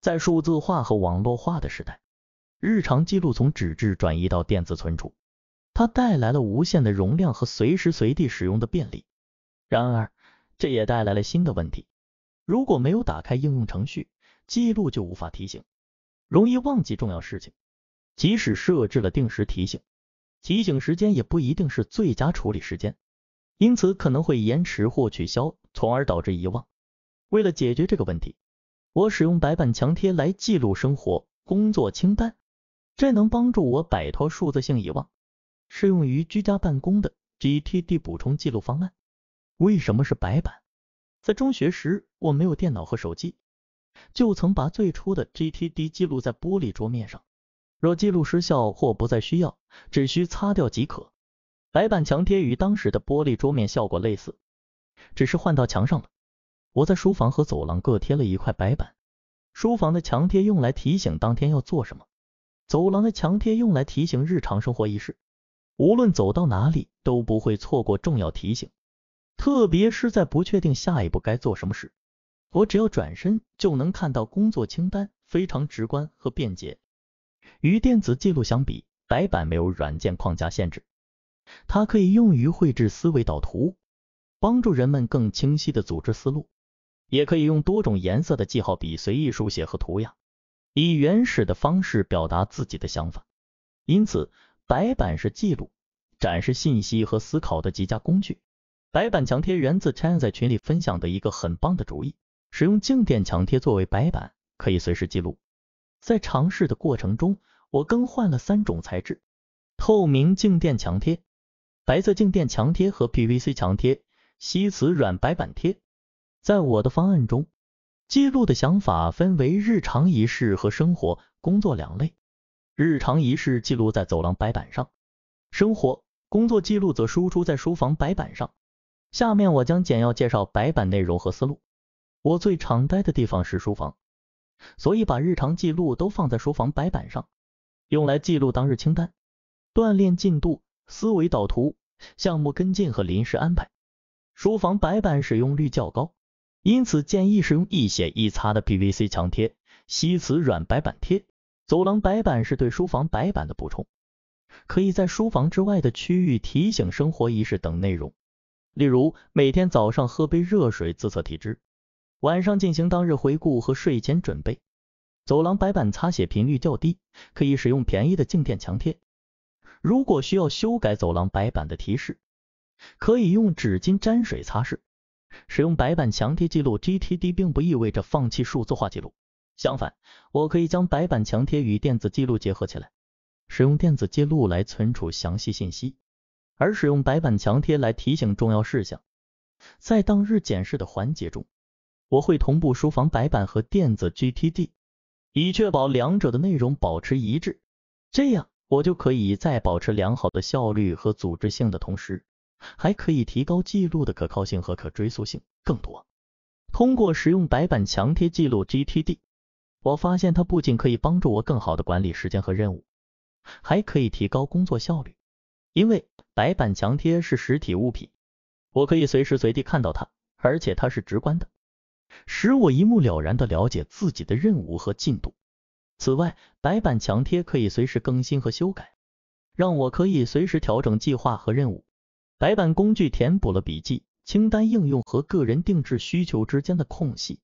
在数字化和网络化的时代，日常记录从纸质转移到电子存储，它带来了无限的容量和随时随地使用的便利。然而，这也带来了新的问题：如果没有打开应用程序，记录就无法提醒，容易忘记重要事情；即使设置了定时提醒，提醒时间也不一定是最佳处理时间，因此可能会延迟或取消，从而导致遗忘。为了解决这个问题，我使用白板墙贴来记录生活、工作清单，这能帮助我摆脱数字性遗忘。适用于居家办公的 GTD 补充记录方案。为什么是白板？在中学时，我没有电脑和手机，就曾把最初的 GTD 记录在玻璃桌面上。若记录失效或不再需要，只需擦掉即可。白板墙贴与当时的玻璃桌面效果类似，只是换到墙上了。我在书房和走廊各贴了一块白板，书房的墙贴用来提醒当天要做什么，走廊的墙贴用来提醒日常生活仪式。无论走到哪里都不会错过重要提醒，特别是在不确定下一步该做什么时，我只要转身就能看到工作清单，非常直观和便捷。与电子记录相比，白板没有软件框架限制，它可以用于绘制思维导图，帮助人们更清晰的组织思路。也可以用多种颜色的记号笔随意书写和涂鸦，以原始的方式表达自己的想法。因此，白板是记录、展示信息和思考的极佳工具。白板墙贴源自 Chen 在群里分享的一个很棒的主意。使用静电墙贴作为白板，可以随时记录。在尝试的过程中，我更换了三种材质：透明静电墙贴、白色静电墙贴和 PVC 墙贴、吸磁软白板贴。在我的方案中，记录的想法分为日常仪式和生活、工作两类。日常仪式记录在走廊白板上，生活、工作记录则输出在书房白板上。下面我将简要介绍白板内容和思路。我最常待的地方是书房，所以把日常记录都放在书房白板上，用来记录当日清单、锻炼进度、思维导图、项目跟进和临时安排。书房白板使用率较高。因此建议使用易写易擦的 PVC 墙贴、吸磁软白板贴。走廊白板是对书房白板的补充，可以在书房之外的区域提醒生活仪式等内容，例如每天早上喝杯热水自测体质，晚上进行当日回顾和睡前准备。走廊白板擦写频率较低，可以使用便宜的静电墙贴。如果需要修改走廊白板的提示，可以用纸巾沾水擦拭。使用白板墙贴记录 GTD，并不意味着放弃数字化记录。相反，我可以将白板墙贴与电子记录结合起来，使用电子记录来存储详细信息，而使用白板墙贴来提醒重要事项。在当日检视的环节中，我会同步书房白板和电子 GTD，以确保两者的内容保持一致。这样，我就可以在保持良好的效率和组织性的同时。还可以提高记录的可靠性和可追溯性。更多，通过使用白板墙贴记录 GTD，我发现它不仅可以帮助我更好的管理时间和任务，还可以提高工作效率。因为白板墙贴是实体物品，我可以随时随地看到它，而且它是直观的，使我一目了然的了解自己的任务和进度。此外，白板墙贴可以随时更新和修改，让我可以随时调整计划和任务。白板工具填补了笔记清单应用和个人定制需求之间的空隙。